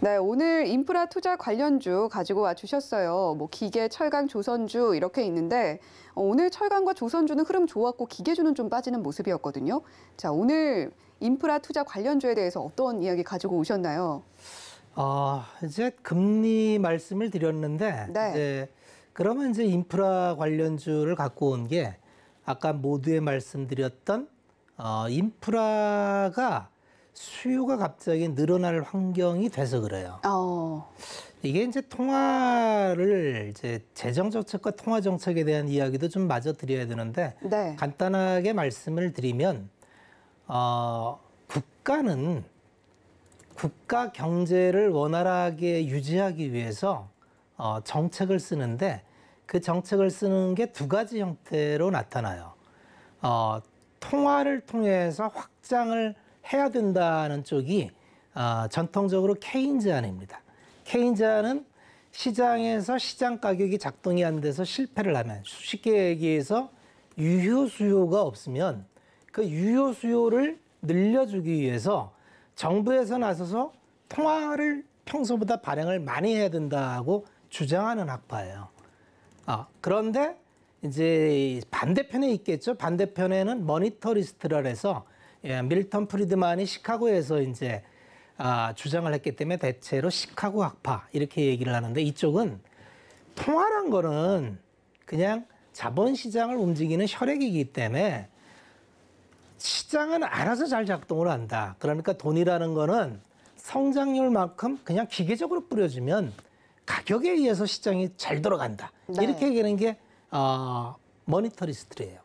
Speaker 1: 네, 오늘 인프라 투자 관련주 가지고 와 주셨어요. 뭐 기계, 철강, 조선주 이렇게 있는데 어, 오늘 철강과 조선주는 흐름 좋았고 기계주는 좀 빠지는 모습이었거든요. 자, 오늘 인프라 투자 관련주에 대해서 어떤 이야기 가지고 오셨나요?
Speaker 2: 어, 이제 금리 말씀을 드렸는데 네. 이제 그러면 이제 인프라 관련주를 갖고 온 게 아까 모두에 말씀드렸던 어, 인프라가 수요가 갑자기 늘어날 환경이 돼서 그래요.
Speaker 1: 어.
Speaker 2: 이게 이제 통화를 이제 재정 정책과 통화 정책에 대한 이야기도 좀 마저 드려야 되는데 네. 간단하게 말씀을 드리면 어, 국가는 국가 경제를 원활하게 유지하기 위해서 어, 정책을 쓰는데 그 정책을 쓰는 게 두 가지 형태로 나타나요. 어, 통화를 통해서 확장을 해야 된다는 쪽이 어, 전통적으로 케인즈안입니다. 케인즈안은 시장에서 시장 가격이 작동이 안 돼서 실패를 하면 쉽게 얘기해서 유효 수요가 없으면 그 유효 수요를 늘려주기 위해서 정부에서 나서서 통화를 평소보다 발행을 많이 해야 된다고 주장하는 학파예요. 아, 그런데 이제 반대편에 있겠죠. 반대편에는 머니터리스트라 해서 예, 밀턴 프리드만이 시카고에서 이제 아, 주장을 했기 때문에 대체로 시카고 학파 이렇게 얘기를 하는데 이쪽은 통화란 거는 그냥 자본시장을 움직이는 혈액이기 때문에 시장은 알아서 잘 작동을 한다. 그러니까 돈이라는 거는 성장률만큼 그냥 기계적으로 뿌려주면 가격에 의해서 시장이 잘 돌아간다. 네. 이렇게 얘기하는 게 어, 머니터리스트래요.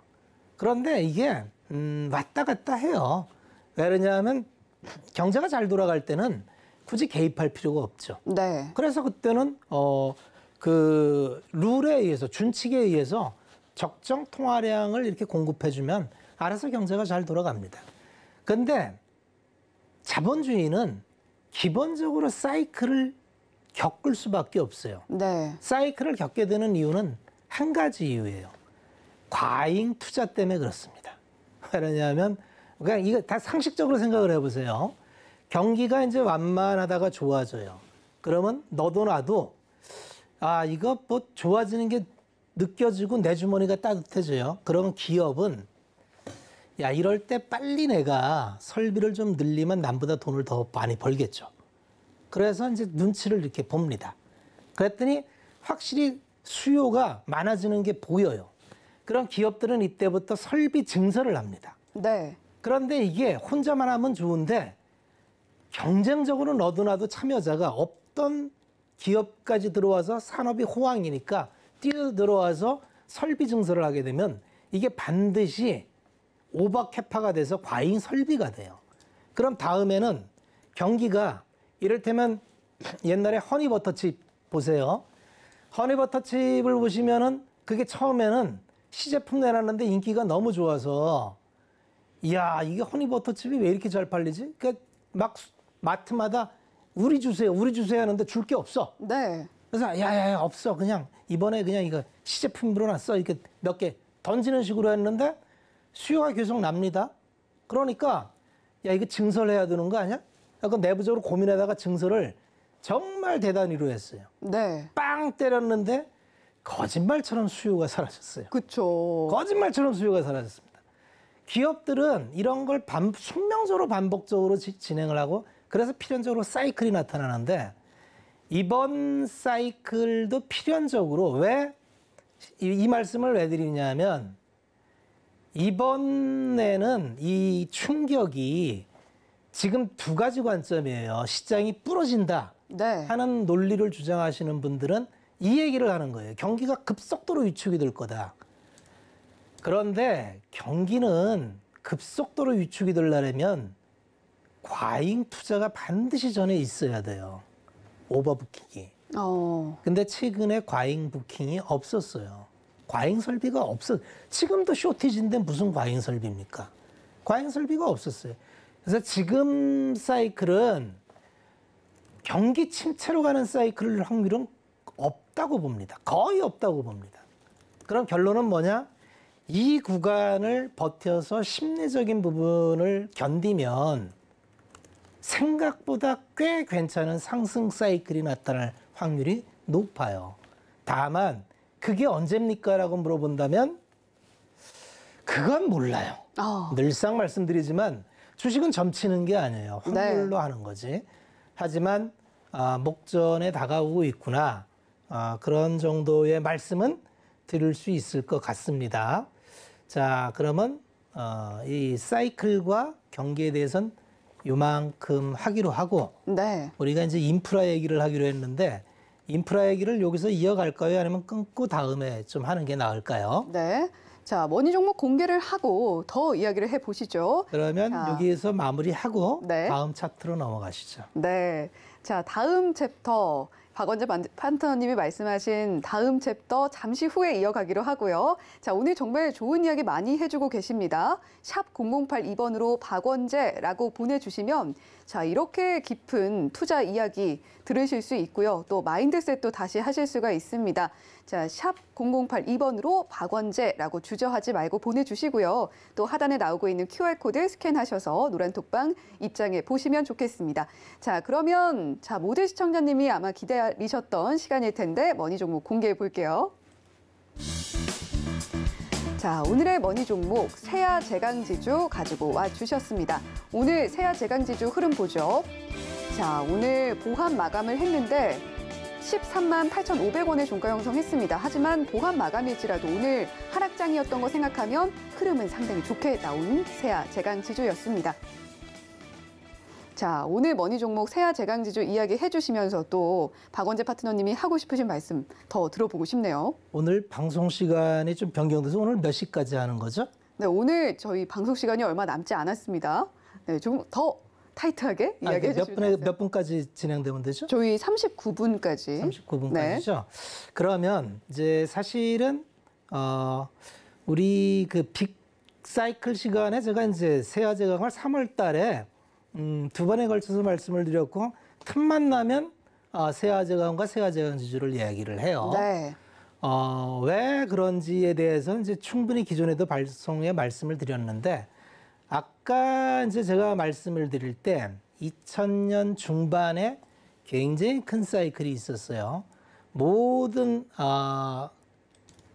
Speaker 2: 그런데 이게 음, 왔다 갔다 해요. 왜그러냐면 경제가 잘 돌아갈 때는 굳이 개입할 필요가 없죠. 네. 그래서 그때는 어, 그 룰에 의해서 준칙에 의해서 적정 통화량을 이렇게 공급해주면 알아서 경제가 잘 돌아갑니다. 근데 자본주의는 기본적으로 사이클을 겪을 수밖에 없어요. 네. 사이클을 겪게 되는 이유는 한 가지 이유예요. 과잉 투자 때문에 그렇습니다. 왜냐하면 그냥 그러니까 이거 다 상식적으로 생각을 해보세요. 경기가 이제 완만하다가 좋아져요. 그러면 너도 나도 아 이거 뭐 좋아지는 게 느껴지고 내 주머니가 따뜻해져요. 그러면 기업은 야 이럴 때 빨리 내가 설비를 좀 늘리면 남보다 돈을 더 많이 벌겠죠. 그래서 이제 눈치를 이렇게 봅니다. 그랬더니 확실히 수요가 많아지는 게 보여요. 그런 기업들은 이때부터 설비 증설을 합니다. 네. 그런데 이게 혼자만 하면 좋은데 경쟁적으로 너도나도 참여자가 없던 기업까지 들어와서 산업이 호황이니까 뛰어 들어와서 설비 증설을 하게 되면 이게 반드시 오버캐파가 돼서 과잉 설비가 돼요. 그럼 다음에는 경기가 이를테면 옛날에 허니버터칩 보세요. 허니버터칩을 보시면은 그게 처음에는 시제품 내놨는데 인기가 너무 좋아서 이야 이게 허니버터칩이 왜 이렇게 잘 팔리지? 그러니까 막 마트마다 우리 주세요, 우리 주세요 하는데 줄 게 없어. 네. 그래서 야야야 없어 그냥 이번에 그냥 이거 시제품으로 놨어 이렇게 몇 개 던지는 식으로 했는데 수요가 계속 납니다. 그러니까 야 이거 증설해야 되는 거 아니야? 약간 내부적으로 고민하다가 증설을 정말 대단히로 했어요. 네. 빵 때렸는데 거짓말처럼 수요가 사라졌어요. 그렇죠. 거짓말처럼 수요가 사라졌습니다. 기업들은 이런 걸 반, 숙명적으로 반복적으로 지, 진행을 하고 그래서 필연적으로 사이클이 나타나는데 이번 사이클도 필연적으로 왜 이 말씀을 왜 드리냐면 이번에는 이 충격이 지금 두 가지 관점이에요. 시장이 부러진다 네. 하는 논리를 주장하시는 분들은 이 얘기를 하는 거예요. 경기가 급속도로 위축이 될 거다. 그런데 경기는 급속도로 위축이 되려면 과잉 투자가 반드시 전에 있어야 돼요. 오버부킹이. 어. 근데 최근에 과잉 부킹이 없었어요. 과잉 설비가 없어. 지금도 쇼티지인데 무슨 과잉 설비입니까? 과잉 설비가 없었어요. 그래서 지금 사이클은 경기 침체로 가는 사이클 확률은 없다고 봅니다. 거의 없다고 봅니다. 그럼 결론은 뭐냐? 이 구간을 버텨서 심리적인 부분을 견디면 생각보다 꽤 괜찮은 상승 사이클이 나타날 확률이 높아요. 다만 그게 언제입니까라고 물어본다면 그건 몰라요. 어. 늘상 말씀드리지만 주식은 점치는 게 아니에요. 네. 환불로 네. 하는 거지. 하지만 아, 목전에 다가오고 있구나. 아, 그런 정도의 말씀은 드릴 수 있을 것 같습니다. 자, 그러면 어, 이 사이클과 경기에 대해선 요만큼 하기로 하고 네. 우리가 이제 인프라 얘기를 하기로 했는데 인프라 얘기를 여기서 이어갈까요? 아니면 끊고 다음에 좀 하는 게 나을까요?
Speaker 1: 네. 자, 머니 종목 공개를 하고 더 이야기를 해보시죠.
Speaker 2: 그러면 자. 여기에서 마무리하고 네. 다음 차트로 넘어가시죠.
Speaker 1: 네. 자, 다음 챕터. 박원재 판터님이 말씀하신 다음 챕터 잠시 후에 이어가기로 하고요. 자, 오늘 정말 좋은 이야기 많이 해주고 계십니다. 샵 0082번으로 박원재라고 보내주시면 자, 이렇게 깊은 투자 이야기 들으실 수 있고요. 또 마인드셋도 다시 하실 수가 있습니다. 자, 샵 0082번으로 박원재라고 주저하지 말고 보내주시고요. 또 하단에 나오고 있는 QR코드 스캔하셔서 노란톡방 입장해 보시면 좋겠습니다. 자, 그러면 자 모든 시청자님이 아마 기다리셨던 시간일 텐데 머니 종목 공개해 볼게요. 자, 오늘의 머니 종목 세야 제강지주 가지고 와 주셨습니다. 오늘 세야 제강지주 흐름 보죠. 자, 오늘 보합 마감을 했는데 13만 8,500원에 종가 형성했습니다. 하지만 보관 마감일지라도 오늘 하락장이었던 거 생각하면 흐름은 상당히 좋게 나온 세아 재강지주였습니다. 자, 오늘 머니 종목 세아 재강지주 이야기 해주시면서 또 박원재 파트너님이 하고 싶으신 말씀 더 들어보고 싶네요.
Speaker 2: 오늘 방송 시간이 좀 변경돼서 오늘 몇 시까지 하는 거죠?
Speaker 1: 네, 오늘 저희 방송 시간이 얼마 남지 않았습니다. 네, 좀더 타이트하게 아, 이야기해 그러니까 주시면 몇분몇
Speaker 2: 분까지 진행되면 되죠? 저희 39분까지. 39분까지죠. 네. 그러면 이제 사실은 어 우리 그 빅사이클 시간에 제가 이제 세아 제강을 3월 달에 음, 두 번에 걸쳐서 말씀을 드렸고 틈만 나면 어, 세아 제강과 세아 제강 지주를 이야기를 해요. 네. 어, 왜 그런지에 대해서는 이제 충분히 기존에도 발송에 말씀을 드렸는데 아까 이제 제가 말씀을 드릴 때 2000년 중반에 굉장히 큰 사이클이 있었어요. 모든 아,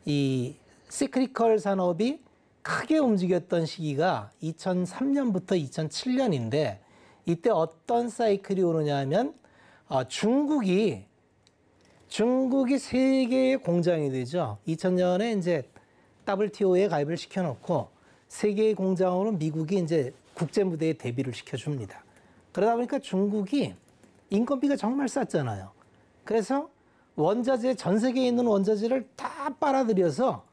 Speaker 2: 이 시크리컬 산업이 크게 움직였던 시기가 2003년부터 2007년인데 이때 어떤 사이클이 오느냐 하면 아, 중국이 중국이 세계의 공장이 되죠. 2000년에 이제 WTO에 가입을 시켜놓고 세계의 공장으로 미국이 이제 국제 무대에 데뷔를 시켜줍니다. 그러다 보니까 중국이 인건비가 정말 쌌잖아요. 그래서 원자재 전 세계에 있는 원자재를 다 빨아들여서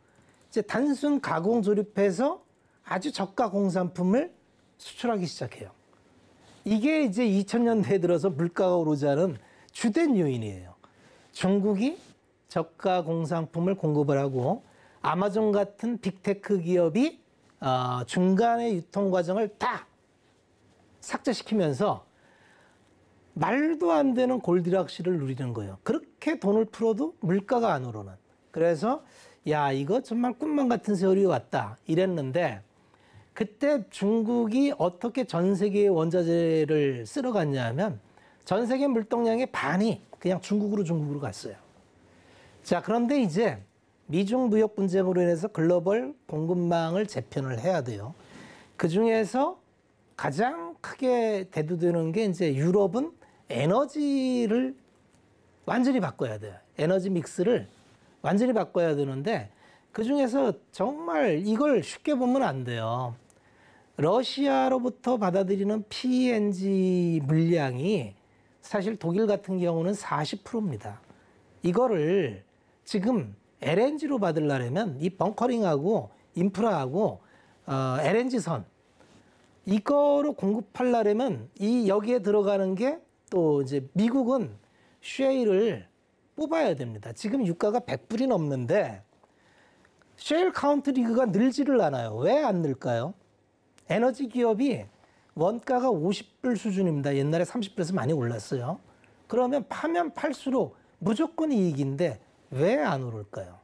Speaker 2: 이제 단순 가공 조립해서 아주 저가 공산품을 수출하기 시작해요. 이게 이제 2000년대에 들어서 물가가 오르지않는 주된 요인이에요. 중국이 저가 공산품을 공급을 하고 아마존 같은 빅테크 기업이 어, 중간의 유통 과정을 다 삭제시키면서 말도 안 되는 골드락시를 누리는 거예요. 그렇게 돈을 풀어도 물가가 안 오르는. 그래서 야 이거 정말 꿈만 같은 세월이 왔다 이랬는데 그때 중국이 어떻게 전 세계의 원자재를 쓸어갔냐면 전 세계 물동량의 반이 그냥 중국으로 중국으로 갔어요. 자 그런데 이제 미중 무역 분쟁으로 인해서 글로벌 공급망을 재편을 해야 돼요. 그 중에서 가장 크게 대두되는 게 이제 유럽은 에너지를 완전히 바꿔야 돼요. 에너지 믹스를 완전히 바꿔야 되는데 그 중에서 정말 이걸 쉽게 보면 안 돼요. 러시아로부터 받아들이는 PNG 물량이 사실 독일 같은 경우는 40%입니다. 이거를 지금 LNG로 받으려면 이 벙커링하고 인프라하고 어, LNG 선 이거로 공급하려면 이 여기에 들어가는 게 또 이제 미국은 쉐일을 뽑아야 됩니다. 지금 유가가 100불이 넘는데 쉐일 카운트 리그가 늘지를 않아요. 왜 안 늘까요? 에너지 기업이 원가가 50불 수준입니다. 옛날에 30불에서 많이 올랐어요. 그러면 파면 팔수록 무조건 이익인데 왜안 오를까요?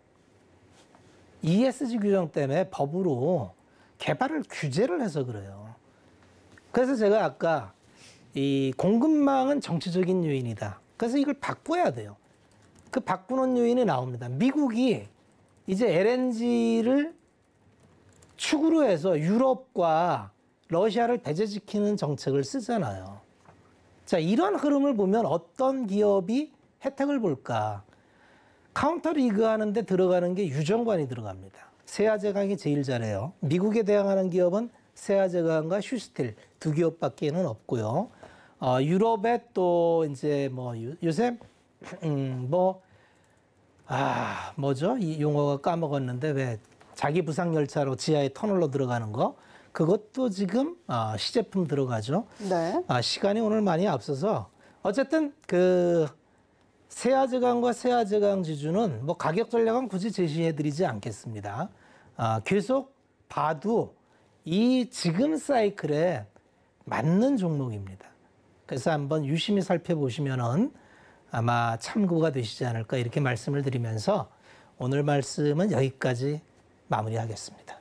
Speaker 2: ESG 규정 때문에 법으로 개발을 규제를 해서 그래요. 그래서 제가 아까 이 공급망은 정치적인 요인이다. 그래서 이걸 바꿔야 돼요. 그 바꾸는 요인이 나옵니다. 미국이 이제 LNG를 축으로 해서 유럽과 러시아를 배제시키는 정책을 쓰잖아요. 자, 이런 흐름을 보면 어떤 기업이 혜택을 볼까? 카운터 리그 하는데 들어가는 게 유정관이 들어갑니다. 세아제강이 제일 잘해요. 미국에 대항하는 기업은 세아제강과 휴스틸 두 기업밖에는 없고요. 어, 유럽에 또 이제 뭐 요, 새 음, 뭐 아, 뭐죠? 이 용어가 까먹었는데 왜 자기 부상 열차로 지하의 터널로 들어가는 거 그것도 지금 아, 시제품 들어가죠. 네. 아, 시간이 오늘 많이 앞서서 어쨌든 그 세아즈강과 세아즈강 지주는 뭐 가격 전략은 굳이 제시해드리지 않겠습니다. 아, 계속 봐도 이 지금 사이클에 맞는 종목입니다. 그래서 한번 유심히 살펴보시면은 아마 참고가 되시지 않을까 이렇게 말씀을 드리면서 오늘 말씀은 여기까지 마무리하겠습니다.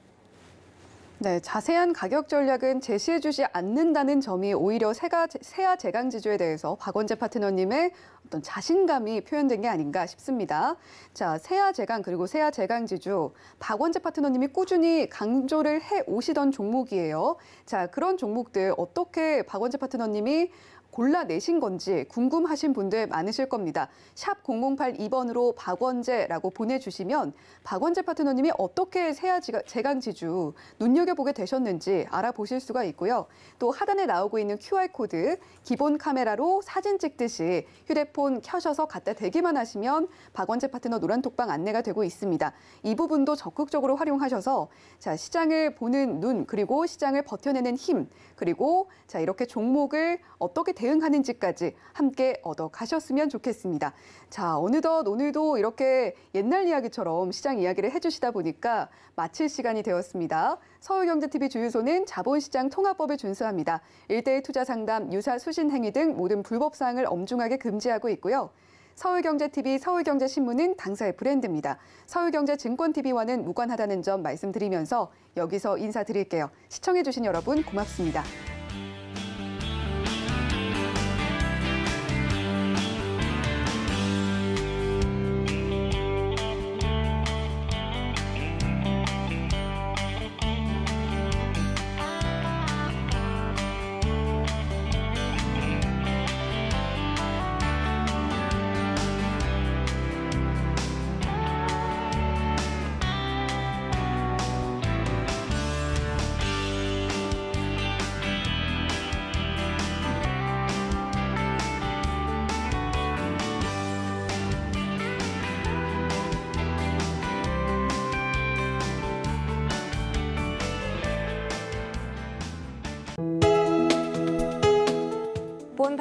Speaker 1: 네, 자세한 가격 전략은 제시해주지 않는다는 점이 오히려 세가, 세아 재강 지주에 대해서 박원재 파트너님의 어떤 자신감이 표현된 게 아닌가 싶습니다. 자, 세아 재강 그리고 세아 재강 지주 박원재 파트너님이 꾸준히 강조를 해 오시던 종목이에요. 자, 그런 종목들 어떻게 박원재 파트너님이 골라내신 건지 궁금하신 분들 많으실 겁니다. 샵 0082번으로 박원재라고 보내주시면 박원재 파트너님이 어떻게 세아 재강지주 눈여겨보게 되셨는지 알아보실 수가 있고요. 또 하단에 나오고 있는 QR코드 기본 카메라로 사진 찍듯이 휴대폰 켜셔서 갖다 대기만 하시면 박원재 파트너 노란톡방 안내가 되고 있습니다. 이 부분도 적극적으로 활용하셔서 자 시장을 보는 눈 그리고 시장을 버텨내는 힘 그리고 자 이렇게 종목을 어떻게 대응하는지까지 함께 얻어 가셨으면 좋겠습니다. 자, 어느덧 오늘도 이렇게 옛날 이야기처럼 시장 이야기를 해주시다 보니까 마칠 시간이 되었습니다. 서울경제TV 주유소는 자본시장 통합법을 준수합니다. 일대일 투자 상담, 유사 수신 행위 등 모든 불법 사항을 엄중하게 금지하고 있고요. 서울경제TV, 서울경제신문은 당사의 브랜드입니다. 서울경제증권TV와는 무관하다는 점 말씀드리면서 여기서 인사드릴게요. 시청해주신 여러분 고맙습니다.